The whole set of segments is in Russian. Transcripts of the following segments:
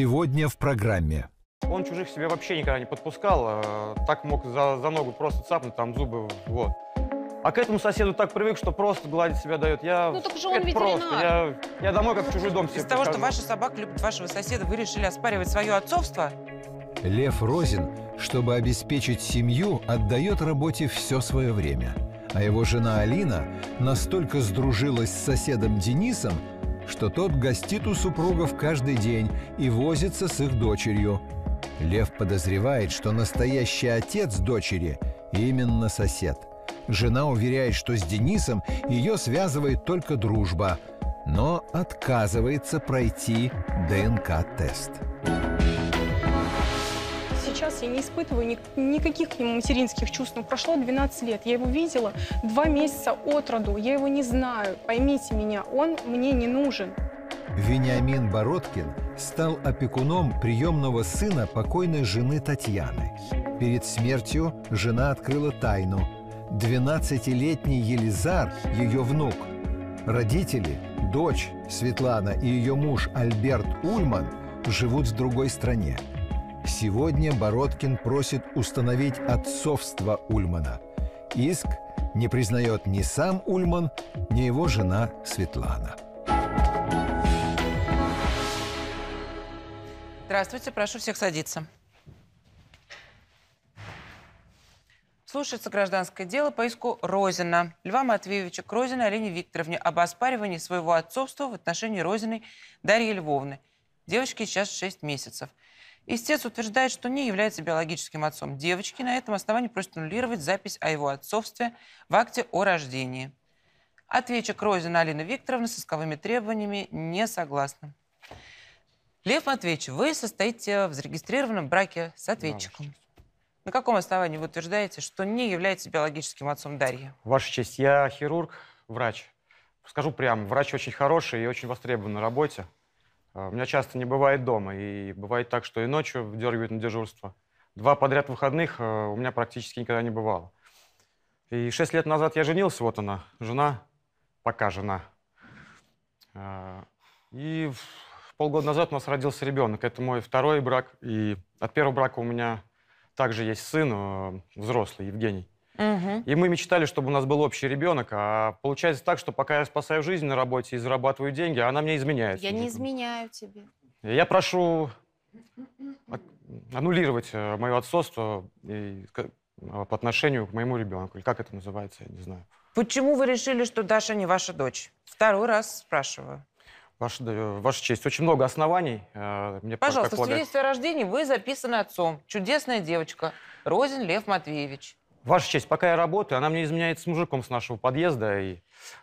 Сегодня в программе. Он чужих себе вообще никогда не подпускал, а, так мог за, за ногу просто цапнуть, там зубы, вот. А к этому соседу так привык, что просто гладить себя дает. Я... Ну так же он ветеринар. просто. Я, я домой как в чужой дом Из-за того, что ваша собака любит вашего соседа, вы решили оспаривать свое отцовство? Лев Розин, чтобы обеспечить семью, отдает работе все свое время. А его жена Алина настолько сдружилась с соседом Денисом, что тот гостит у супругов каждый день и возится с их дочерью. Лев подозревает, что настоящий отец дочери именно сосед. Жена уверяет, что с Денисом ее связывает только дружба, но отказывается пройти ДНК-тест сейчас я не испытываю ни, никаких к нему материнских чувств. Но прошло 12 лет, я его видела два месяца от роду, я его не знаю. Поймите меня, он мне не нужен. Вениамин Бородкин стал опекуном приемного сына покойной жены Татьяны. Перед смертью жена открыла тайну. 12-летний Елизар, ее внук, родители, дочь Светлана и ее муж Альберт Ульман живут в другой стране. Сегодня Бородкин просит установить отцовство Ульмана. Иск не признает ни сам Ульман, ни его жена Светлана. Здравствуйте, прошу всех садиться. Слушается гражданское дело по иску Розина. Льва Матвеевича Крозина Олене Викторовне об оспаривании своего отцовства в отношении Розиной Дарьи Львовны. Девочке сейчас 6 месяцев – Истец утверждает, что не является биологическим отцом девочки, на этом основании просит аннулировать запись о его отцовстве в акте о рождении. Ответчик Розина Алина Викторовна с исковыми требованиями не согласна. Лев Матвеевич, вы состоите в зарегистрированном браке с ответчиком. На каком основании вы утверждаете, что не являетесь биологическим отцом Дарьи? Ваша честь, я хирург, врач. Скажу прямо, врач очень хороший и очень востребован на работе. А, у меня часто не бывает дома, и бывает так, что и ночью дергают на дежурство. Два подряд выходных э, у меня практически никогда не бывало. И шесть лет назад я женился, вот она, жена, пока жена. А, и полгода назад у нас родился ребенок. Это мой второй брак, и от первого брака у меня также есть сын э, взрослый, Евгений. Угу. И мы мечтали, чтобы у нас был общий ребенок. А получается так, что пока я спасаю жизнь на работе и зарабатываю деньги, она мне изменяет. Я не изменяю тебе. Я прошу аннулировать э, мое отцовство и, а, по отношению к моему ребенку. Или как это называется, я не знаю. Почему вы решили, что Даша не ваша дочь? Второй раз спрашиваю. Ваша, э, ваша честь, очень много оснований. Э, мне Пожалуйста, в свидетельстве о рождении вы записаны отцом. Чудесная девочка. Розин Лев Матвеевич. Ваша честь, пока я работаю, она мне изменяет с мужиком с нашего подъезда. И,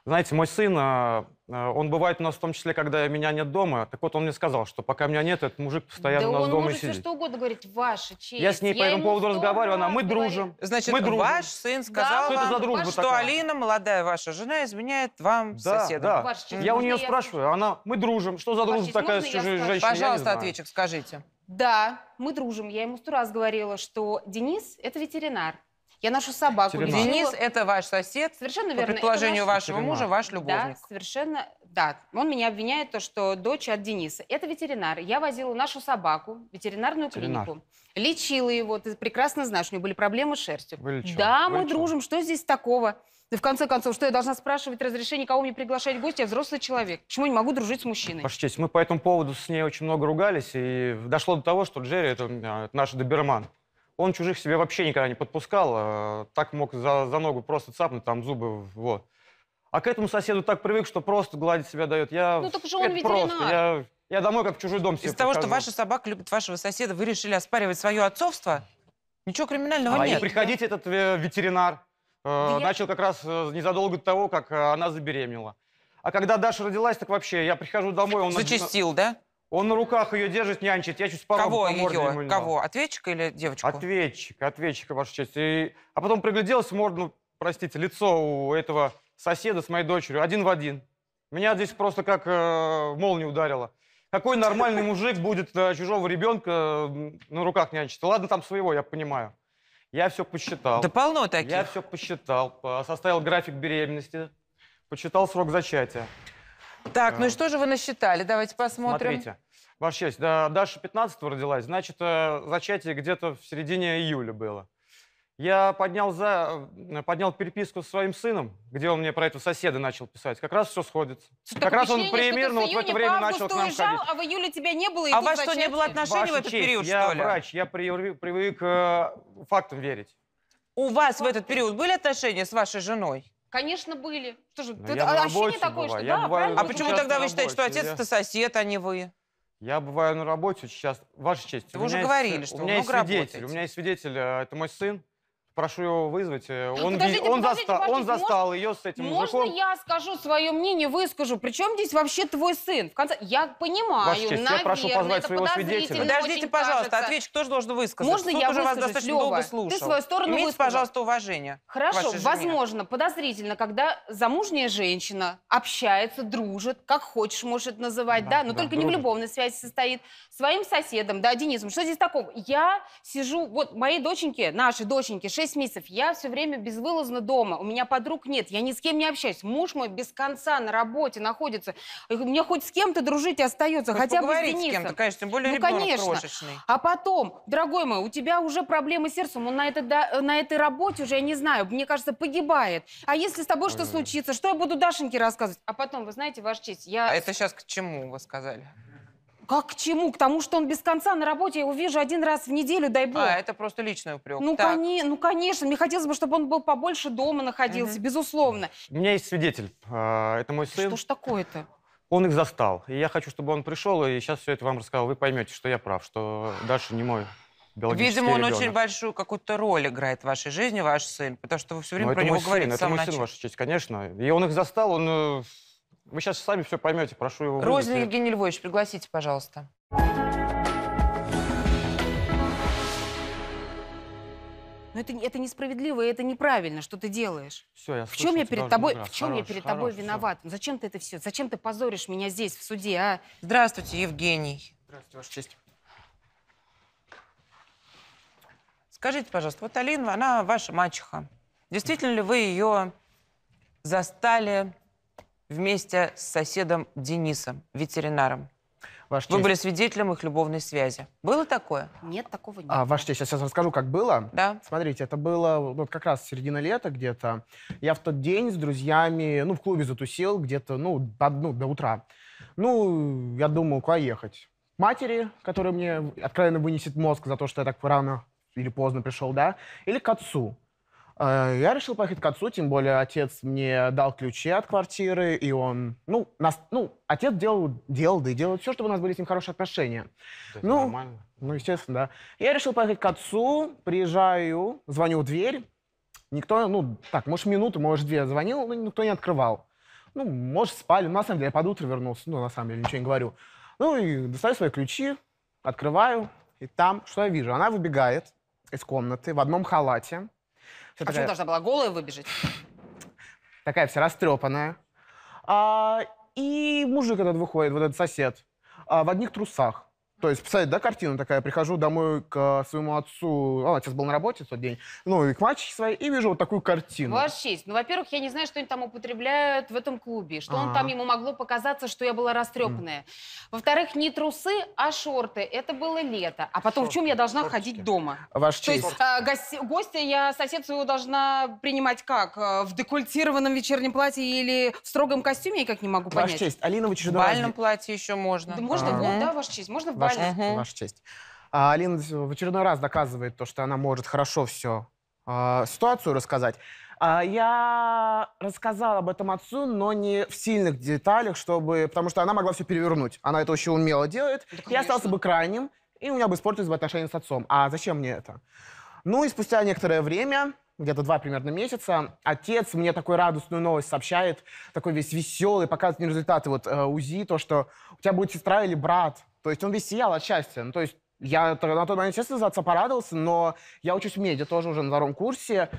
знаете, мой сын, а, а, он бывает у нас в том числе, когда меня нет дома. Так вот, он мне сказал, что пока меня нет, этот мужик постоянно да у нас он дома может сидит. все что угодно говорить, ваша честь. Я с ней я по этому поводу разговариваю, она, мы дружим. Значит, мы дружим. ваш сын сказал да, вам, что, дружба что Алина, молодая ваша жена, изменяет вам да, соседу. Да, ваша честь, я у нее я... спрашиваю, она, мы дружим, что за дружба честь, такая с чужой женщиной? Пожалуйста, ответчик, скажите. Да, мы дружим. Я ему сто раз говорила, что Денис – это ветеринар. Я нашу собаку Тюрьма. Денис – это ваш сосед. Совершенно верно. По предположению наш... вашего Тюрьма. мужа, ваш любовник. Да, совершенно, да. Он меня обвиняет, то, что дочь от Дениса. Это ветеринар. Я возила нашу собаку в ветеринарную ветеринар. клинику. Лечила его. Ты прекрасно знаешь, у него были проблемы с шерстью. Вылечил. Да, Вылечил. мы дружим. Что здесь такого? Да в конце концов, что я должна спрашивать разрешение, кого мне приглашать в гости? Я взрослый человек. Почему не могу дружить с мужчиной? Ваша честь, мы по этому поводу с ней очень много ругались. И дошло до того, что Джерри – это а, наш доберман. Он чужих себе вообще никогда не подпускал, а, так мог за, за ногу просто цапнуть, там зубы, вот. А к этому соседу так привык, что просто гладить себя дает. Я... Ну, так же он ветеринар. Просто. Я... Я домой как в чужой дом себе Из-за того, что ваша собака любит вашего соседа, вы решили оспаривать свое отцовство? Ничего криминального а нет. А приходите, этот э, ветеринар э, я... начал как раз э, незадолго до того, как она забеременела. А когда Даша родилась, так вообще я прихожу домой, он... Зачистил, да? Он на руках ее держит, нянчит. Я чуть с порога Кого по морде ее? не Кого? Ответчика или девочку? Ответчик, ответчика, ваша честь. И- А потом пригляделась, морду, ну, простите, лицо у этого соседа с моей дочерью, один в один. Меня здесь просто как э, молния ударила. Какой нормальный мужик будет э, чужого ребенка э, на руках нянчить? Ладно, там своего, я понимаю. Я все посчитал. Да полно таких. Я все посчитал, составил график беременности, посчитал срок зачатия. Так, ну и э, что же вы насчитали? Давайте посмотрим. Смотрите. Ваша честь, да, Даша 15 родилась, значит, э, зачатие где-то в середине июля было. Я поднял, за, э, поднял переписку со своим сыном, где он мне про этого соседа начал писать. Как раз все сходится. Что как раз он примерно вот в это время начал к нам уезжал, ходить. А в июле тебя не было, и А у вас что, не было отношений Ваша в этот честь, период, я что ли? Я врач, я привык, к фактам верить. У вас в этот период были отношения с вашей женой? Конечно, были. Что ну, же, это я ощущение такое, что Я да, бываю правильно? А почему тогда вы считаете, что отец я- это сосед, а не вы? Я бываю на работе сейчас, Ваша честь. Вы уже говорили, что у меня есть свидетель. работаете. У меня есть свидетель, э, это мой сын прошу его вызвать. Э, он, подождите, он, подождите, застал, он застал ее с этим можно мужиком. Можно я скажу свое мнение, выскажу? Причем здесь вообще твой сын? В конце... Я понимаю, Ваша честь, наверное, я прошу позвать это своего свидетеля. Подождите, пожалуйста, кажется. ответчик тоже должен высказать. Можно Суд я уже вас достаточно Лёва, долго слушал. Ты свою сторону Имейте, высказал. пожалуйста, уважение. Хорошо, возможно, подозрительно, когда замужняя женщина общается, дружит, как хочешь, может называть, да, да? но да, только дружит. не в любовной связи состоит, своим соседом, да, Денисом. Что здесь такого? Я сижу, вот моей доченьке, нашей доченьке, 6 6 месяцев я все время безвылазно дома, у меня подруг нет, я ни с кем не общаюсь. Муж мой без конца на работе находится. Мне хоть с кем-то дружить остается, хоть хотя бы с Денисом. с кем-то, конечно, тем более ну, конечно. крошечный. А потом, дорогой мой, у тебя уже проблемы с сердцем, он на, это, э, на этой работе уже, я не знаю, мне кажется, погибает. А если с тобой что случится, что я буду Дашеньке рассказывать? А потом, вы знаете, Ваша честь, я... А это сейчас к чему вы сказали? Как к чему? К тому, что он без конца на работе, я его вижу один раз в неделю, дай а, бог. А, это просто личный упрек. Ну, так. кони... ну конечно, мне хотелось бы, чтобы он был побольше дома находился, угу. безусловно. У меня есть свидетель, а, это мой сын. Что ж такое-то? Он их застал, и я хочу, чтобы он пришел, и сейчас все это вам рассказал. Вы поймете, что я прав, что дальше не мой Видимо, он ребенок. очень большую какую-то роль играет в вашей жизни, ваш сын, потому что вы все время Но ну, про него говорите. Это мой начал. сын, ваша честь, конечно. И он их застал, он э, вы сейчас сами все поймете, прошу его. Розин Евгений Львович, пригласите, пожалуйста. Но это, это несправедливо и это неправильно, что ты делаешь. Все, я в чем я перед тобой, в чем хорош, я перед хорош, тобой виноват? Все. Ну зачем ты это все? Зачем ты позоришь меня здесь в суде, а? Здравствуйте, Евгений. Здравствуйте, Ваша честь. Скажите, пожалуйста, вот Алина, она ваша мачеха. Действительно ли вы ее застали вместе с соседом Денисом, ветеринаром. Ваш Вы честь. были свидетелем их любовной связи. Было такое? Нет, такого нет. А, ваш честь, я сейчас расскажу, как было. Да. Смотрите, это было вот как раз середина лета где-то. Я в тот день с друзьями, ну, в клубе затусил где-то, ну, до, ну, до утра. Ну, я думал, куда ехать? матери, которая мне откровенно вынесет мозг за то, что я так рано или поздно пришел, да? Или к отцу. А, я решил поехать к отцу, тем более отец мне дал ключи от квартиры, и он, ну, нас, ну, отец делал, делал, да и делал все, чтобы у нас были с ним хорошие отношения. Да ну, нормально. Ну, естественно, да. Я решил поехать к отцу, приезжаю, звоню в дверь, никто, ну, так, может, минуту, может, две звонил, но никто не открывал. Ну, может, спали, ну, на самом деле, я под утро вернулся, ну, на самом деле, ничего не говорю. Ну, и достаю свои ключи, открываю, и там, что я вижу, она выбегает из комнаты в одном халате, Вся а Почему должна была голая выбежать? Такая вся растрепанная. А, и мужик этот выходит, вот этот сосед, а, в одних трусах. То есть писать, да, картину такая, прихожу домой к э, своему отцу, а, отец был на работе в тот день, ну, и к мальчике своей, и вижу вот такую картину. Ваш честь. Ну, во-первых, я не знаю, что они там употребляют в этом клубе, что а -а -а. он там ему могло показаться, что я была растрепанная. Mm. Во-вторых, не трусы, а шорты. Это было лето. А потом Шорт, в чем я должна шортики. ходить дома? Ваш честь. То есть а, э, гостя, гостя я сосед своего должна принимать как? Э, в декольтированном вечернем платье или в строгом костюме, я как не могу понять. Ваш честь, Алина в очередной В бальном раз... платье еще можно. Да, можно, а -а -а. да, ваш честь, можно в ваша, uh ваша честь. А, Алина в очередной раз доказывает то, что она может хорошо всю а, ситуацию рассказать. А, я рассказала об этом отцу, но не в сильных деталях, чтобы, потому что она могла все перевернуть. Она это очень умело делает. Да, я остался бы крайним, и у меня бы испортились бы отношения с отцом. А зачем мне это? Ну и спустя некоторое время где-то два примерно месяца, отец мне такую радостную новость сообщает, такой весь веселый, показывает мне результаты вот э, УЗИ, то, что у тебя будет сестра или брат. То есть он весь сиял от счастья. Ну, то есть я на тот момент, честно, за отца порадовался, но я учусь в меди тоже уже на втором курсе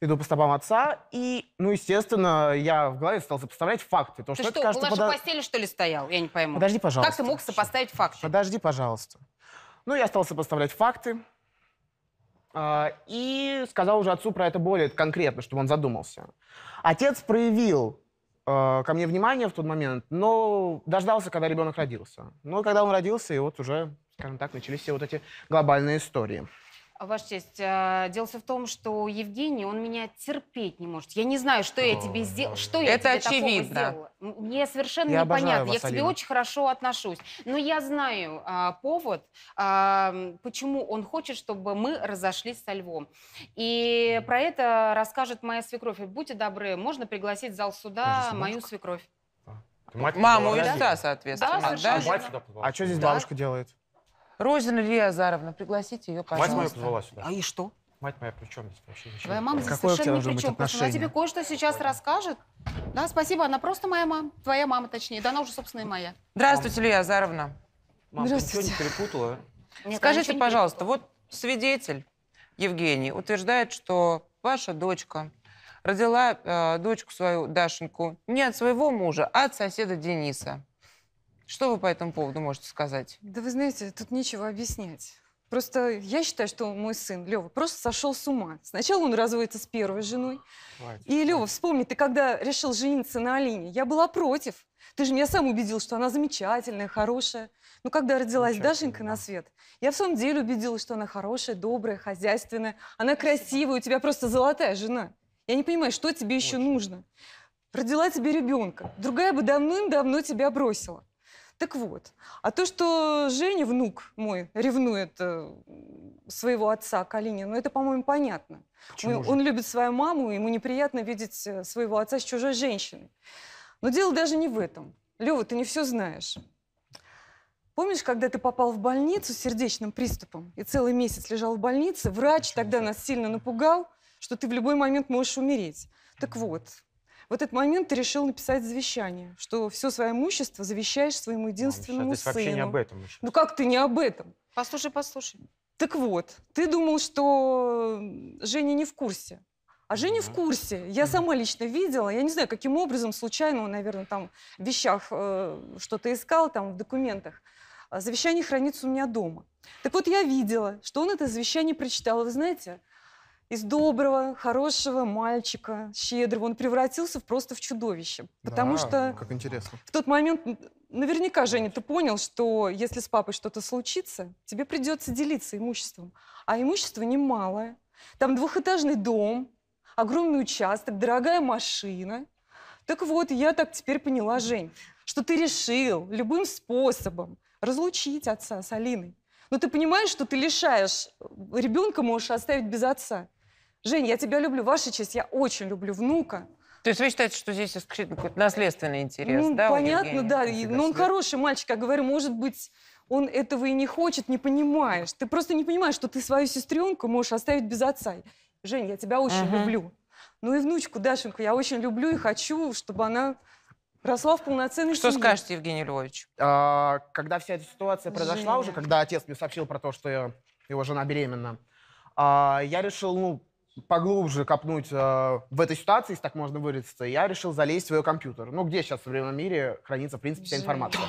иду по стопам отца, и, ну, естественно, я в голове стал сопоставлять факты. То, ты что, что это, у нашей пода... постели, что ли, стоял? Я не пойму. Подожди, пожалуйста. Как ты мог сопоставить факты? Подожди, пожалуйста. Ну, я стал сопоставлять факты, а, и сказал уже отцу про это более конкретно, чтобы он задумался. Отец проявил Э, ко мне внимание в тот момент, но дождался, когда ребенок родился. Но когда он родился, и вот уже, скажем так, начались все вот эти глобальные истории. Ваша честь, э, дело все в том, что Евгений, он меня терпеть не может. Я не знаю, что я тебе сделал, что я Это тебе очевидно. такого сделала. Мне совершенно я непонятно. Вас, я к тебе Алина. очень хорошо отношусь. Но я знаю а, повод, а, почему он хочет, чтобы мы разошлись со львом. И про это расскажет моя свекровь. И будьте добры, можно пригласить в зал суда мою свекровь. А, мать Маму и да, соответственно. Да, а, а да? А что здесь бабушка делает? Розина Лия Азаровна, пригласите ее, пожалуйста. Мать моя позвала сюда. А и что? Мать моя, при чем здесь вообще? Ничего. Твоя мама здесь Какое совершенно ни при чем. она тебе кое-что сейчас расскажет. Да, спасибо, она просто моя мама. Твоя мама, точнее. Да она уже, собственно, и моя. Здравствуйте, Лия Азаровна. Мама, Здравствуйте. ты не перепутала? Нет, Скажите, не пожалуйста, перепутала. вот свидетель Евгений утверждает, что ваша дочка родила э, дочку свою, Дашеньку, не от своего мужа, а от соседа Дениса. Что вы по этому поводу можете сказать? Да вы знаете, тут нечего объяснять. Просто я считаю, что мой сын, Лева, просто сошел с ума. Сначала он разводится с первой женой. Хватит. И, Лева, вспомни, ты когда решил жениться на Алине, я была против. Ты же меня сам убедил, что она замечательная, хорошая. Но когда родилась Дашенька на свет, я в самом деле убедилась, что она хорошая, добрая, хозяйственная. Она красивая, у тебя просто золотая жена. Я не понимаю, что тебе еще Очень. нужно. Родила тебе ребенка. Другая бы давным-давно тебя бросила. Так вот, а то, что Женя, внук мой, ревнует э, своего отца Калинина, ну это, по-моему, понятно. он, он любит свою маму, ему неприятно видеть э, своего отца с чужой женщиной. Но дело даже не в этом. Лева, ты не все знаешь. Помнишь, когда ты попал в больницу с сердечным приступом и целый месяц лежал в больнице, врач тогда нас сильно напугал, что ты в любой момент можешь умереть. Так вот, в этот момент ты решил написать завещание, что все свое имущество завещаешь своему единственному сыну. здесь сыну. вообще не об этом. Еще. Ну как ты не об этом? Послушай, послушай. Так вот, ты думал, что Женя не в курсе. А Женя в курсе. Я сама лично видела. Я не знаю, каким образом, случайно он, наверное, там в вещах э, что-то искал, там в документах. Завещание хранится у меня дома. Так вот, я видела, что он это завещание прочитал. Вы знаете, из доброго, хорошего мальчика, щедрого, он превратился в, просто в чудовище. Потому да, что... Как интересно. В тот момент наверняка, Женя, ты понял, что если с папой что-то случится, тебе придется делиться имуществом. А имущество немалое. Там двухэтажный дом, огромный участок, дорогая машина. Так вот, я так теперь поняла, Жень, что ты решил любым способом разлучить отца с Алиной. Но ты понимаешь, что ты лишаешь э, ребенка, можешь оставить без отца. Жень, я тебя люблю, ваша честь, я очень люблю внука. То есть вы считаете, что здесь какой-то наследственный интерес, ну, да? понятно, да. И, но ну, он хороший мальчик, я говорю, может быть, он этого и не хочет, не понимаешь. Ты просто не понимаешь, что ты свою сестренку можешь оставить без отца. Жень, я тебя очень угу. люблю. Ну и внучку Дашеньку я очень люблю и хочу, чтобы она росла в полноценной Что семье. скажете, Евгений Львович? А, когда вся эта ситуация произошла Женя. уже, когда отец мне сообщил про то, что я, его жена беременна, а, я решил, ну, поглубже копнуть э, в этой ситуации, если так можно выразиться, я решил залезть в ее компьютер. Ну, где сейчас в современном мире хранится, в принципе, вся информация?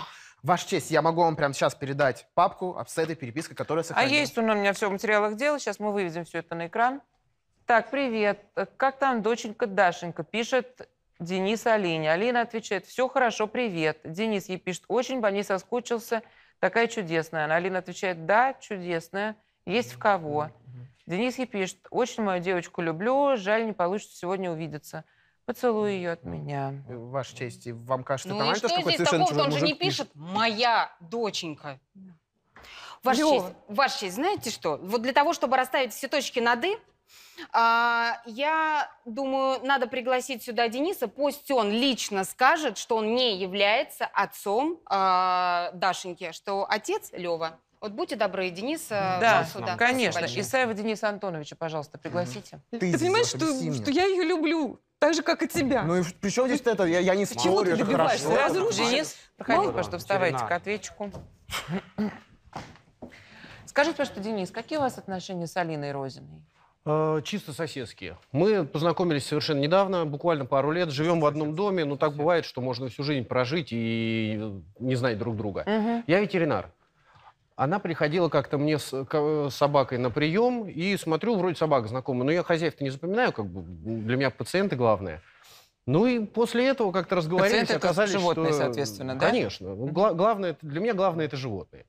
Ваша честь, я могу вам прямо сейчас передать папку с этой перепиской, которая а сохранилась. А есть у меня все в материалах дела. Сейчас мы выведем все это на экран. Так, привет. Э, как там доченька Дашенька? Пишет Денис Алине. Алина отвечает, все хорошо, привет. Денис ей пишет, очень по ней соскучился, такая чудесная. Она, Алина отвечает, да, чудесная, есть в кого. Денис ей пишет, очень мою девочку люблю, жаль, не получится сегодня увидеться. Поцелуй ее от меня. Ваша честь, и вам кажется, ну, там и что здесь совершенно такого, он же не пишет, пишет «моя доченька». Ваша Лёва. честь, ваша честь, знаете что? Вот для того, чтобы расставить все точки над «и», а, я думаю, надо пригласить сюда Дениса, пусть он лично скажет, что он не является отцом а, Дашеньки, что отец Лева. Вот будьте добры, Денис да, сюда. конечно. Исаева Дениса Антоновича, пожалуйста, пригласите. Ты, ты понимаешь, что, что я ее люблю, так же, как и тебя. Ну и при чем здесь это? Я, я не Чего спорю, ты это добиваешься? хорошо. Разрушишь. Денис, проходи, Мало? пожалуйста, вставайте к ответчику. Скажите, пожалуйста, Денис, какие у вас отношения с Алиной Розиной? Э, чисто соседские. Мы познакомились совершенно недавно, буквально пару лет, живем в одном доме, но так бывает, что можно всю жизнь прожить и не знать друг друга. Угу. Я ветеринар она приходила как-то мне с э, собакой на прием, и смотрю, вроде собака знакомая, но я хозяев-то не запоминаю, как бы для меня пациенты главное. Ну и после этого как-то разговаривались, пациенты оказались, это животные, что... Э, соответственно, да? Конечно. Ну, гла- главное, для меня главное это животные.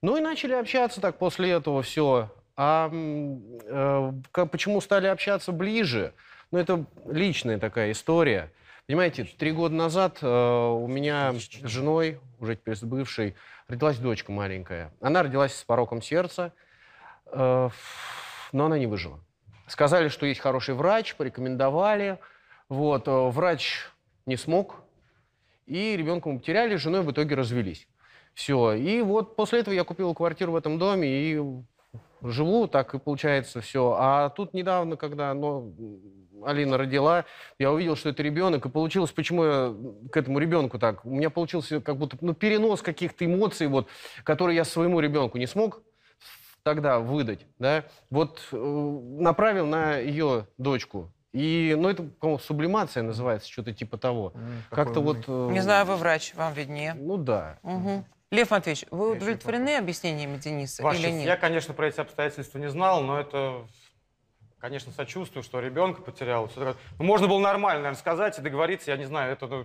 Ну и начали общаться так после этого все. А э, почему стали общаться ближе? Ну это личная такая история. Понимаете, три года назад э, у меня с женой, уже теперь с бывшей, родилась дочка маленькая. Она родилась с пороком сердца, э, но она не выжила. Сказали, что есть хороший врач, порекомендовали. Вот, э, врач не смог, и ребенка мы потеряли, с женой в итоге развелись. Все. И вот после этого я купил квартиру в этом доме и живу, так и получается все. А тут недавно, когда ну, Алина родила, я увидел, что это ребенок, и получилось, почему я к этому ребенку так, у меня получился как будто ну, перенос каких-то эмоций, вот, которые я своему ребенку не смог тогда выдать, да, вот э, направил на ее дочку. И, ну, это, по-моему, сублимация называется, что-то типа того. Mm, Как-то вот... Э, не знаю, вы врач, вам виднее. Ну, да. Угу. Лев Матвеевич, вы удовлетворены объяснениями Дениса Ваши, или нет? Я, конечно, про эти обстоятельства не знал, но это конечно, сочувствую, что ребенка потерял. Ну, можно было нормально, наверное, сказать и договориться, я не знаю, это ну,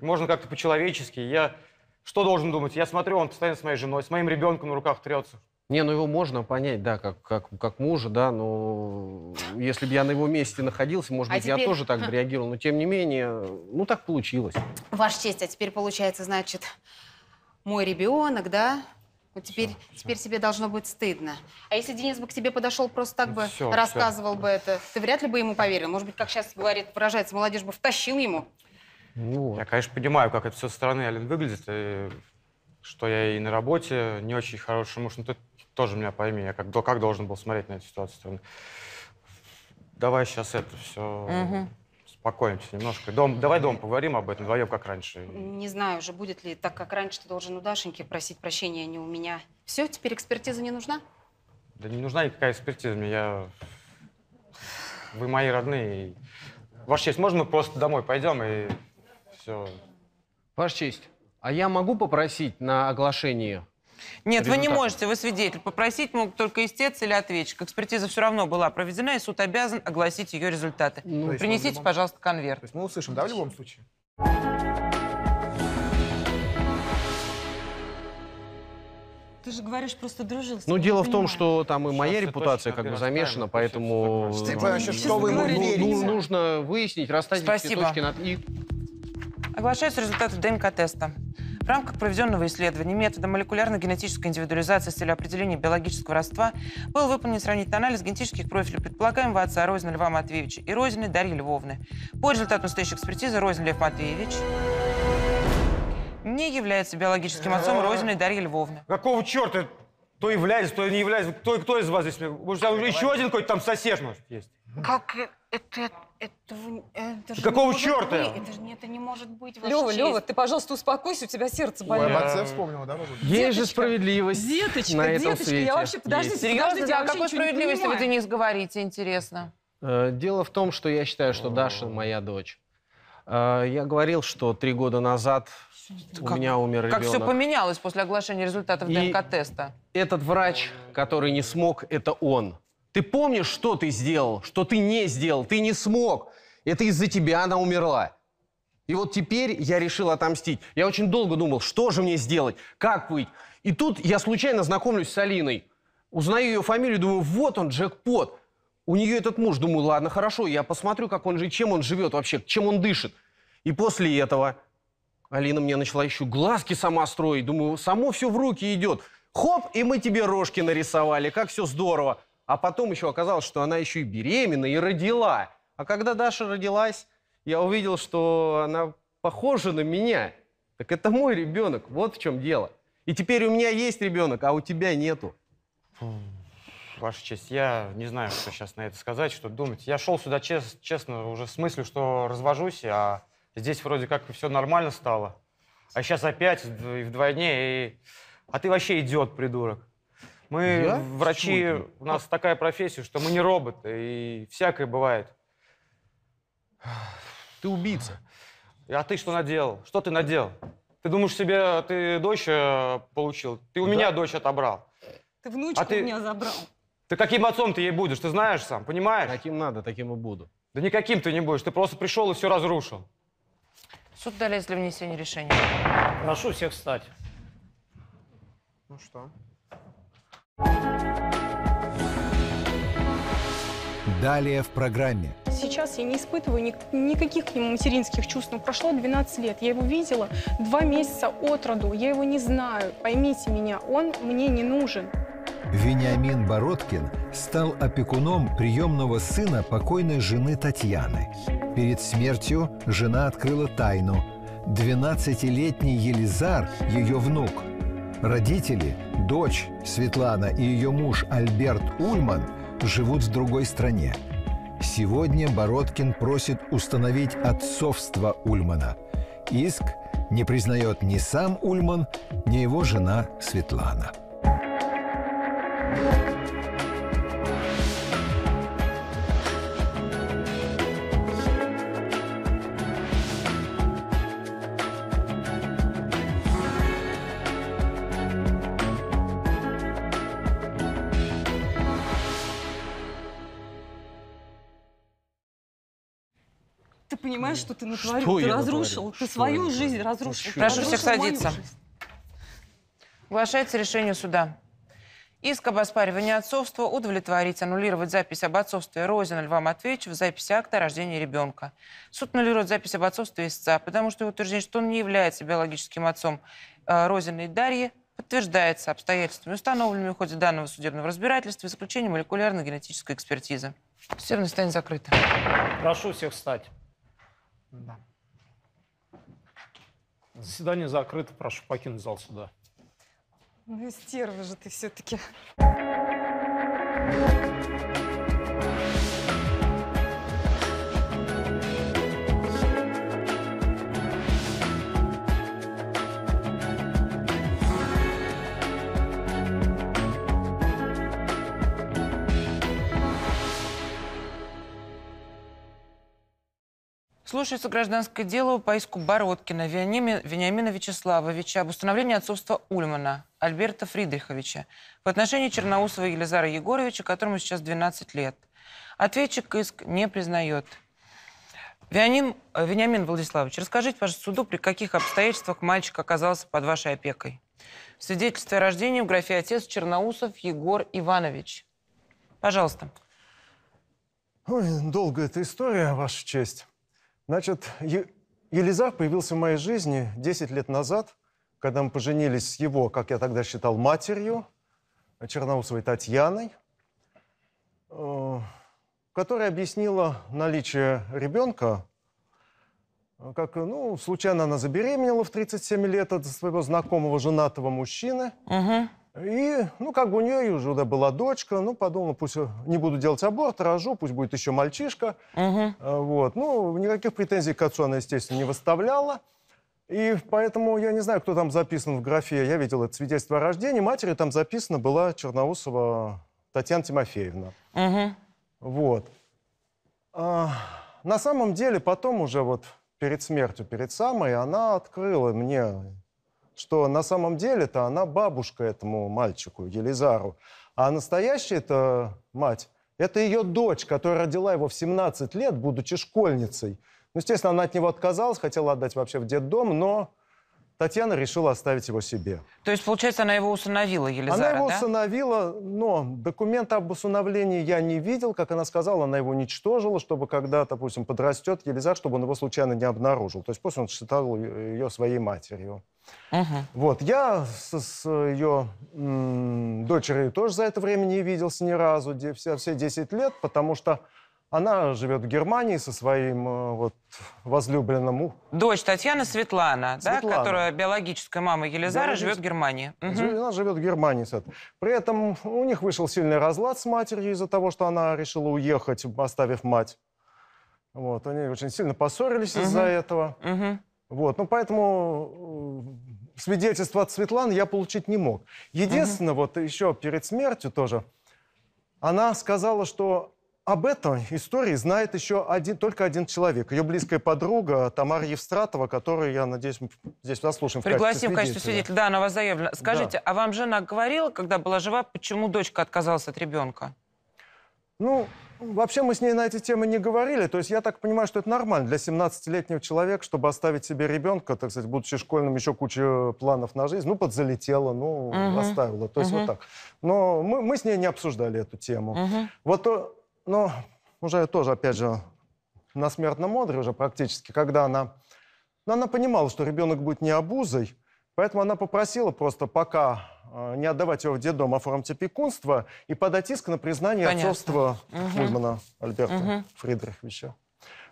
можно как-то по-человечески. Я что должен думать? Я смотрю, он постоянно с моей женой, с моим ребенком на руках трется. Не, ну его можно понять, да, как, как, как мужа, да, но если бы я на его месте находился, может а быть, теперь... я тоже так бы хм. реагировал, но тем не менее, ну так получилось. Ваша честь, а теперь получается, значит, мой ребенок, да, вот теперь, все, теперь все. тебе должно быть стыдно. А если Денис бы к тебе подошел просто так ну, бы, все, рассказывал все. бы это, ты вряд ли бы ему поверил. Может быть, как сейчас говорит, выражается, молодежь бы втащил ему. Вот. Я, конечно, понимаю, как это все со стороны Ален выглядит, и э, что я и на работе не очень хороший муж, но ты тоже меня пойми, я как, как должен был смотреть на эту ситуацию стороны. Давай сейчас это все... Угу успокоимся немножко. Дом, давай дом поговорим об этом вдвоем, как раньше. Не знаю уже, будет ли так, как раньше ты должен у Дашеньки просить прощения, а не у меня. Все, теперь экспертиза не нужна? Да не нужна никакая экспертиза мне. Я... Вы мои родные. И... Ваша честь, можно мы просто домой пойдем и все? Ваша честь, а я могу попросить на оглашение нет, вы не можете, вы свидетель. Попросить могут только истец или ответчик. Экспертиза все равно была проведена, и суд обязан огласить ее результаты. Ну, Принесите, любом... пожалуйста, конверт. То есть мы услышим, да, в любом случае? Ты же говоришь, просто дружил с Ну, дело в том, что там и Сейчас моя репутация как бы замешана, поэтому... Ты вообще, что вы ему верите? Ну, нужно выяснить, расставить все точки над... Оглашаются результаты ДНК-теста. В рамках проведенного исследования метода молекулярно-генетической индивидуализации с целью определения биологического родства был выполнен сравнительный анализ генетических профилей предполагаемого отца Розина Льва Матвеевича и Розины Дарьи Львовны. По результатам настоящей экспертизы Розин Лев Матвеевич не является биологическим отцом Розиной Дарьи Львовны. Какого черта? То является, то не является. Кто, кто из вас здесь? Может, еще один какой-то там сосед, может, есть? Как это, это, э, это же Какого не черта? Быть. Это же это не может быть. ваша Лева, Лева, ты, пожалуйста, успокойся, у тебя сердце болит. Ой, об вспомнила, да, может? Есть же справедливость Деточка, на этом деточка, свете. я вообще, подождите, Есть. Серьезно, я о какой справедливости вы, Денис, говорите, интересно? Э, дело в том, что я считаю, что Даша моя дочь. Э, я говорил, что три года назад у меня умер ребенок. Как все поменялось после оглашения результатов ДНК-теста. Этот врач, который не смог, это он. Ты помнишь, что ты сделал, что ты не сделал, ты не смог. Это из-за тебя она умерла. И вот теперь я решил отомстить. Я очень долго думал, что же мне сделать, как быть. И тут я случайно знакомлюсь с Алиной. Узнаю ее фамилию, думаю, вот он, джекпот. У нее этот муж, думаю, ладно, хорошо, я посмотрю, как он же, чем он живет вообще, чем он дышит. И после этого Алина мне начала еще глазки сама строить. Думаю, само все в руки идет. Хоп, и мы тебе рожки нарисовали, как все здорово. А потом еще оказалось, что она еще и беременна, и родила. А когда Даша родилась, я увидел, что она похожа на меня. Так это мой ребенок, вот в чем дело. И теперь у меня есть ребенок, а у тебя нету. Ваша честь, я не знаю, что сейчас на это сказать, что думать. Я шел сюда чес честно, уже с мыслью, что развожусь, а здесь вроде как все нормально стало. А сейчас опять и вдвойне, и... А ты вообще идиот, придурок. Мы Я? врачи, Почему? у нас такая профессия, что мы не роботы, и всякое бывает. Ты убийца. А ты что надел? Что ты надел? Ты думаешь, себе ты дочь э, получил? Ты у да. меня дочь отобрал. Ты внучку а ты... у меня забрал. Ты каким отцом ты ей будешь? Ты знаешь сам, понимаешь? Каким надо, таким и буду. Да никаким ты не будешь. Ты просто пришел и все разрушил. Суд далее для внесения решения. Прошу всех встать. Ну что? Далее в программе. Сейчас я не испытываю ни, никаких к нему материнских чувств. Но прошло 12 лет. Я его видела два месяца от роду. Я его не знаю. Поймите меня, он мне не нужен. Вениамин Бородкин стал опекуном приемного сына покойной жены Татьяны. Перед смертью жена открыла тайну. 12-летний Елизар, ее внук – Родители, дочь Светлана и ее муж Альберт Ульман живут в другой стране. Сегодня Бородкин просит установить отцовство Ульмана. Иск не признает ни сам Ульман, ни его жена Светлана. thank you понимаешь, что ты натворил. Что ты разрушил. Ты что свою жизнь разрушил. Прошу разрушил всех садиться. Оглашается решение суда. Иск об оспаривании отцовства удовлетворить, аннулировать запись об отцовстве Розина Льва Матвеевича в записи акта о рождении ребенка. Суд аннулирует запись об отцовстве истца, потому что его утверждение, что он не является биологическим отцом э, Розиной Дарьи, подтверждается обстоятельствами, установленными в ходе данного судебного разбирательства и заключением молекулярно-генетической экспертизы. Судебное состояние закрыто. Прошу всех встать. Да. Заседание закрыто. Прошу покинуть зал суда. Ну и стерва же ты все-таки. Слушается гражданское дело по иску Бородкина Вениамина, Вениамина Вячеславовича об установлении отцовства Ульмана Альберта Фридриховича в отношении Черноусова Елизара Егоровича, которому сейчас 12 лет. Ответчик иск не признает. Вениамин, Вениамин Владиславович, расскажите, пожалуйста, суду, при каких обстоятельствах мальчик оказался под вашей опекой? Свидетельство о рождении в графе «Отец» Черноусов Егор Иванович. Пожалуйста. Ой, долгая эта история, Ваша честь. Значит, Елизар появился в моей жизни 10 лет назад, когда мы поженились с его, как я тогда считал, матерью, э, Черноусовой Татьяной, э, которая объяснила наличие ребенка, э, как, ну, случайно она забеременела в 37 лет от своего знакомого женатого мужчины. Угу. И, ну, как бы у нее уже да, была дочка, ну, подумала, пусть э, не буду делать аборт, рожу, пусть будет еще мальчишка. Угу. Вот, ну, никаких претензий к отцу она, естественно, не выставляла. И поэтому я не знаю, кто там записан в графе. Я видел это свидетельство о рождении. Матери там записана была Черноусова Татьяна Тимофеевна. Угу. Вот. А, на самом деле, потом уже вот перед смертью, перед самой, она открыла мне что на самом деле-то она бабушка этому мальчику, Елизару, а настоящая-то мать – это ее дочь, которая родила его в 17 лет, будучи школьницей. Ну, естественно, она от него отказалась, хотела отдать вообще в детдом, но Татьяна решила оставить его себе. То есть, получается, она его усыновила, Елизара, Она его да? усыновила, но документа об усыновлении я не видел. Как она сказала, она его уничтожила, чтобы когда, допустим, подрастет Елизар, чтобы он его случайно не обнаружил. То есть, после он считал ее своей матерью. Угу. Вот, я с, с ее м, дочерью тоже за это время не виделся ни разу, де, все, все 10 лет, потому что она живет в Германии со своим э, вот, возлюбленным. Дочь Татьяна Светлана, Светлана. Да, которая биологическая мама Елизара, Биологически... живет в Германии. Угу. Она живет в Германии. При этом у них вышел сильный разлад с матерью из-за того, что она решила уехать, оставив мать. Вот, они очень сильно поссорились угу. из-за этого. Угу. Вот, ну поэтому э, свидетельство от Светланы я получить не мог. Единственное, угу. вот еще перед смертью тоже, она сказала, что об этой истории знает еще один, только один человек. Ее близкая подруга Тамара Евстратова, которую, я надеюсь, мы здесь заслушаем Пригласим в качестве свидетеля. Да, она вас заявлена. Скажите, да. а вам жена говорила, когда была жива, почему дочка отказалась от ребенка? Ну, вообще мы с ней на эти темы не говорили. То есть я так понимаю, что это нормально для 17-летнего человека, чтобы оставить себе ребенка, так сказать, будучи школьным, еще куча планов на жизнь. Ну, подзалетела, ну, угу. оставила. То есть угу. вот так. Но мы, мы с ней не обсуждали эту тему. Угу. Вот, э, но уже тоже, опять же, на смертном одре уже практически, когда она... Но она понимала, что ребенок будет не обузой, поэтому она попросила просто пока Э, не отдавать его в детдом, а форум опекунства и подать иск на признание Понятно. отцовства угу. Ульмана Альберта угу. Фридриховича.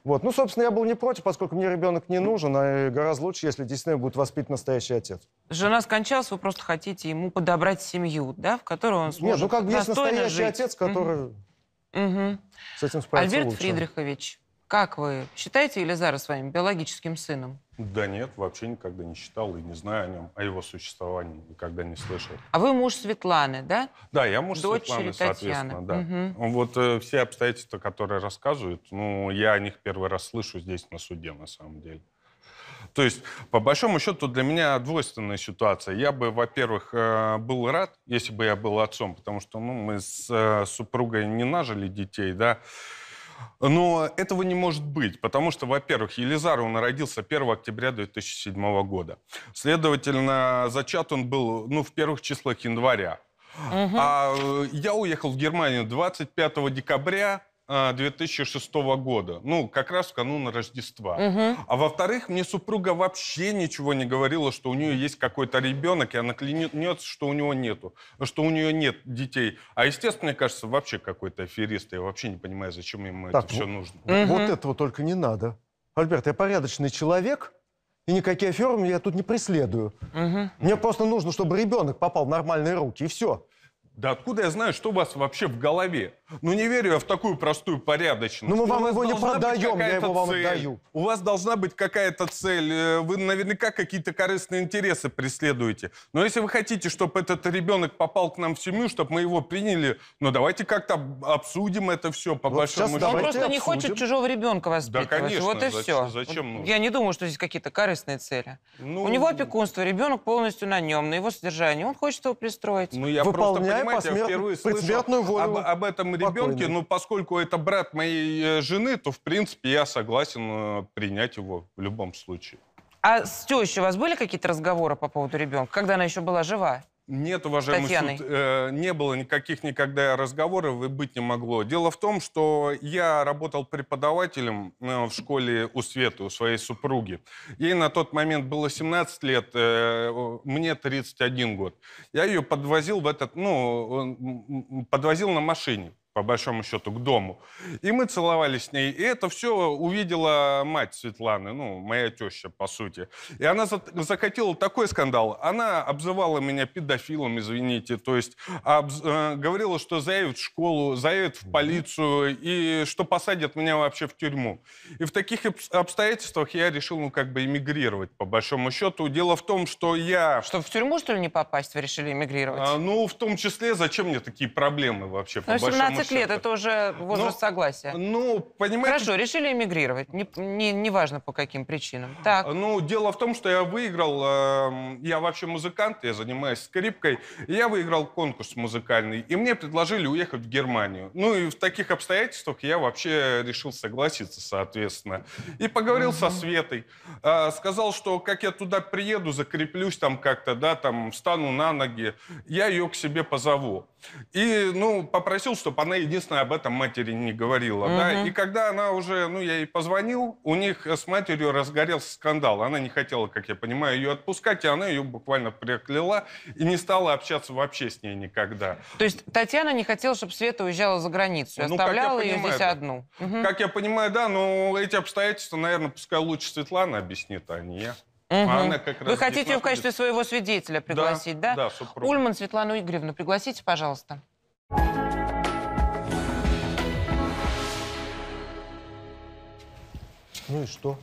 Вот. Ну, собственно, я был не против, поскольку мне ребенок не нужен, а гораздо лучше, если действительно будет воспитан настоящий отец. Жена скончалась, вы просто хотите ему подобрать семью, да, в которой он сможет Нет, ну как бы есть настоящий жить. отец, который угу. с этим справится Альберт лучше. Фридрихович, как вы считаете Елизара своим биологическим сыном? Да нет, вообще никогда не считал и не знаю о нем, о его существовании никогда не слышал. А вы муж Светланы, да? Да, я муж Дочери Светланы, соответственно, да. Угу. Вот э, все обстоятельства, которые рассказывают, ну, я о них первый раз слышу здесь на суде, на самом деле. То есть, по большому счету, для меня двойственная ситуация. Я бы, во-первых, э, был рад, если бы я был отцом, потому что ну, мы с э, супругой не нажили детей, да, но этого не может быть, потому что, во-первых, Елизар, он родился 1 октября 2007 года. Следовательно, зачат он был ну, в первых числах января. Угу. А э, я уехал в Германию 25 декабря 2006 а, года, ну, как раз в канун Рождества. Угу. А во-вторых, мне супруга вообще ничего не говорила, что у нее есть какой-то ребенок, и она клянется, что у него нету, что у нее нет детей. А, естественно, мне кажется, вообще какой-то аферист. Я вообще не понимаю, зачем ему так, это все нужно. Угу. Вот этого только не надо. Альберт, я порядочный человек, и никакие аферы я тут не преследую. Угу. Мне просто нужно, чтобы ребенок попал в нормальные руки, и все. Да откуда я знаю, что у вас вообще в голове? Ну не верю я в такую простую порядочность. Ну мы ну, вам его не продаем, я его вам цель. отдаю. У вас должна быть какая-то цель. Э, вы наверняка какие-то корыстные интересы преследуете. Но если вы хотите, чтобы этот ребенок попал к нам в семью, чтобы мы его приняли, ну давайте как-то обсудим это все по вот большому счету. Он просто обсудим. не хочет чужого ребенка воспитывать. Да, конечно. Вот и зачем, все. Зачем нужно? Я не думаю, что здесь какие-то корыстные цели. Ну... У него опекунство, ребенок полностью на нем, на его содержании. Он хочет его пристроить. Ну я просто интернете я впервые слышал волю. Об, об этом ребенке. Но ну, поскольку это брат моей э, жены, то, в принципе, я согласен э, принять его в любом случае. А с тещей у вас были какие-то разговоры по поводу ребенка, когда она еще была жива? Нет, уважаемый Татьяной. суд, э, не было никаких никогда разговоров и быть не могло. Дело в том, что я работал преподавателем э, в школе у Светы, у своей супруги. Ей на тот момент было 17 лет, э, мне 31 год. Я ее подвозил в этот, ну, подвозил на машине по большому счету, к дому. И мы целовались с ней. И это все увидела мать Светланы, ну, моя теща, по сути. И она захотела такой скандал. Она обзывала меня педофилом, извините. То есть обз- э, говорила, что заявит в школу, заявит в полицию, и что посадят меня вообще в тюрьму. И в таких обстоятельствах я решил, ну, как бы эмигрировать, по большому счету. Дело в том, что я... Что, в тюрьму, что ли, не попасть? Вы решили эмигрировать? А, ну, в том числе, зачем мне такие проблемы вообще, по ну, большому 30 лет это уже возраст ну, согласия. Ну, понимаете... Хорошо, решили эмигрировать, не, не, не важно по каким причинам. Так. Ну, дело в том, что я выиграл, э, я вообще музыкант, я занимаюсь скрипкой, я выиграл конкурс музыкальный, и мне предложили уехать в Германию. Ну, и в таких обстоятельствах я вообще решил согласиться, соответственно. И поговорил со Светой. Э, сказал, что как я туда приеду, закреплюсь там как-то, да, там, встану на ноги, я ее к себе позову. И, ну, попросил, чтобы она она единственная об этом матери не говорила, угу. да. И когда она уже, ну, я ей позвонил, у них э, с матерью разгорелся скандал. Она не хотела, как я понимаю, ее отпускать, и она ее буквально прокляла и не стала общаться вообще с ней никогда. То есть Татьяна не хотела, чтобы Света уезжала за границу, ну, оставляла ее понимаю, здесь да. одну. Угу. Как я понимаю, да, но эти обстоятельства, наверное, пускай лучше Светлана объяснит, а не я. Угу. она как раз Вы хотите находится. в качестве своего свидетеля пригласить, да? Да, да супруга. Ульман Светлану Игоревну пригласите, пожалуйста. Thank you. Ну и что?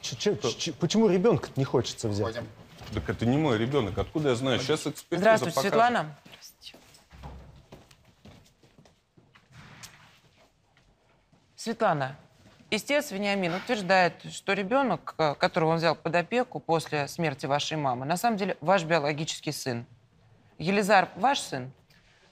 Ч -ч -ч -ч Почему ребенка не хочется взять? Пойдем. Так это не мой ребенок. Откуда я знаю? Пойдем. Сейчас экспертиза Здравствуйте, покажет. Светлана. Светлана, истец Вениамин утверждает, что ребенок, э, которого он взял под опеку после смерти вашей мамы, на самом деле ваш биологический сын. Елизар ваш сын?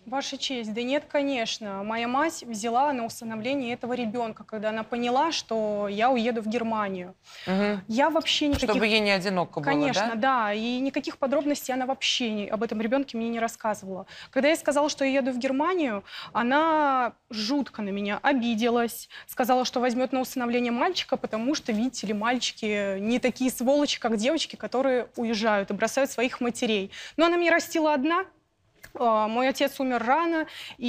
Ваша честь, да нет, конечно. Моя мать взяла на установление этого ребенка, когда она поняла, что я уеду в Германию. Угу. Я вообще никаких... Чтобы ей не одиноко было, Конечно, да? да. И никаких подробностей она вообще не... об этом ребенке мне не рассказывала. Когда я сказала, что я еду в Германию, она жутко на меня обиделась. Сказала, что возьмет на установление мальчика, потому что, видите ли, мальчики не такие сволочи, как девочки, которые уезжают и бросают своих матерей. Но она меня растила одна, а, мой отец умер рано, и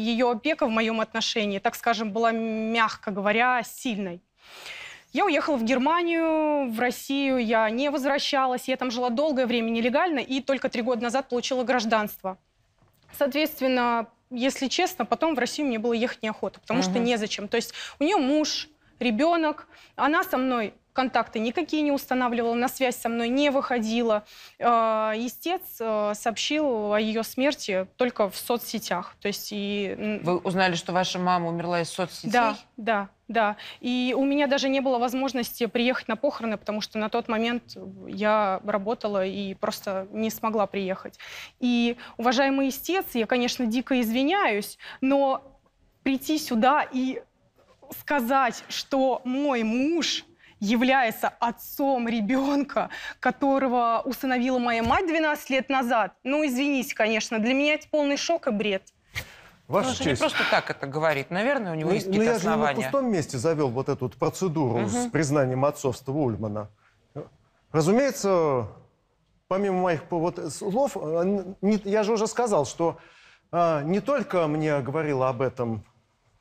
ее опека в моем отношении, так скажем, была, мягко говоря, сильной. Я уехала в Германию, в Россию, я не возвращалась, я там жила долгое время нелегально и только три года назад получила гражданство. Соответственно, если честно, потом в Россию мне было ехать неохота, потому угу. что незачем. То есть у нее муж, ребенок, она со мной контакты никакие не устанавливала, на связь со мной не выходила. А, истец э, сообщил о ее смерти только в соцсетях. То есть и... Вы узнали, что ваша мама умерла из соцсетей? Да, да, да. И у меня даже не было возможности приехать на похороны, потому что на тот момент я работала и просто не смогла приехать. И, уважаемый истец, я, конечно, дико извиняюсь, но прийти сюда и сказать, что мой муж является отцом ребенка, которого установила моя мать 12 лет назад. Ну, извините, конечно, для меня это полный шок и бред. Ваша честь. не просто так это говорит. Наверное, у него ну, есть ну, какие-то основания. Но я же не в пустом месте завел вот эту вот процедуру угу. с признанием отцовства Ульмана. Разумеется, помимо моих вот, слов, э, я же уже сказал, что э, не только мне говорила об этом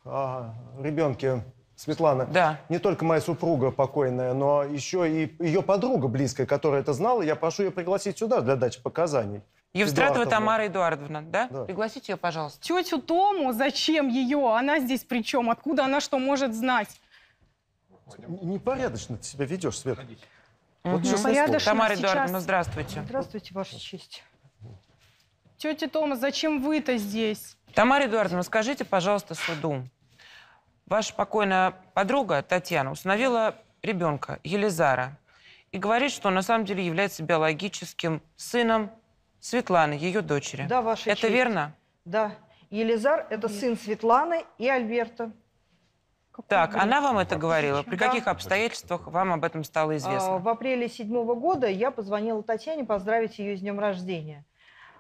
а, ребенке Светлана, да. не только моя супруга покойная, но еще и ее подруга близкая, которая это знала. Я прошу ее пригласить сюда для дачи показаний. Евстратова Тамара Эдуардовна, да? да? Пригласите ее, пожалуйста. Тетю Тому, зачем ее? Она здесь при чем? Откуда она что может знать? Непорядочно ты себя ведешь, Свет. Вот угу. Порядочно Тамара сейчас... Эдуардовна, здравствуйте. Здравствуйте, Ваша честь. Тетя Тома, зачем вы-то здесь? Тамара Эдуардовна, скажите, пожалуйста, суду. Ваша покойная подруга Татьяна установила ребенка Елизара и говорит, что он на самом деле является биологическим сыном Светланы, ее дочери. Да, ваша Это честь. верно? Да. Елизар – это Нет. сын Светланы и Альберта. Какой так, бред? она вам это говорила? При да. каких обстоятельствах вам об этом стало а, известно? В апреле седьмого года я позвонила Татьяне поздравить ее с днем рождения.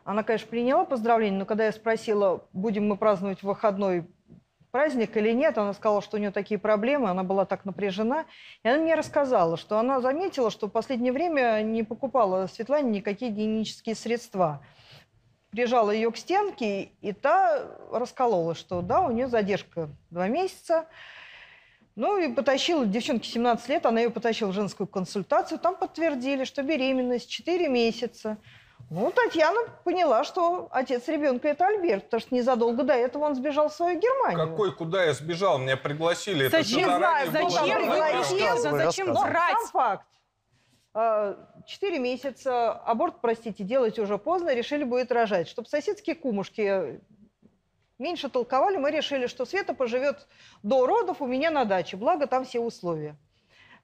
Она, конечно, приняла поздравление, но когда я спросила, будем мы праздновать выходной праздник или нет, она сказала, что у нее такие проблемы, она была так напряжена. И она мне рассказала, что она заметила, что в последнее время не покупала Светлане никакие гигиенические средства. Прижала ее к стенке, и та расколола, что да, у нее задержка два месяца. Ну и потащила, девчонке 17 лет, она ее потащила в женскую консультацию, там подтвердили, что беременность 4 месяца. Ну, Татьяна поняла, что отец ребенка это Альберт, потому что незадолго до этого он сбежал в свою Германию. Какой, куда я сбежал? Меня пригласили. Зачем, это зачем пригласил? Зачем врать? Сам факт. А, четыре месяца, аборт, простите, делать уже поздно, решили будет рожать. Чтобы соседские кумушки меньше толковали, мы решили, что Света поживет до родов у меня на даче, благо там все условия.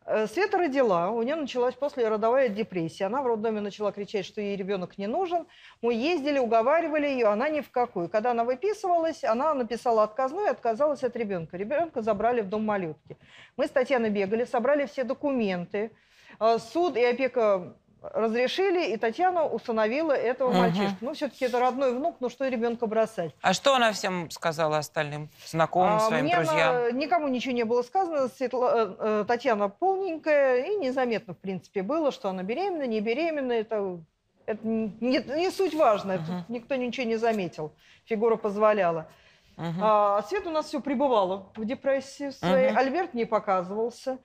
Э, Света родила, у нее началась после послеродовая депрессия. Она в роддоме начала кричать, что ей ребенок не нужен. Мы ездили, уговаривали ее, она ни в какую. Когда она выписывалась, она написала отказную и отказалась от ребенка. Ребенка забрали в дом малютки. Мы с Татьяной бегали, собрали все документы. Э, суд и опека разрешили, и Татьяна установила этого угу. мальчишку. Ну, все-таки это родной внук, ну что ребенка бросать? А что она всем сказала остальным знакомым, а, своим мне друзьям? Она, никому ничего не было сказано. Светла, э, э, Татьяна полненькая, и незаметно, в принципе, было, что она беременна, не беременна. Это, это не, не суть важная. угу. Тут никто ничего не заметил. Фигура позволяла. Угу. А, Свет у нас все пребывала в депрессии своей. Угу. Альберт не показывался.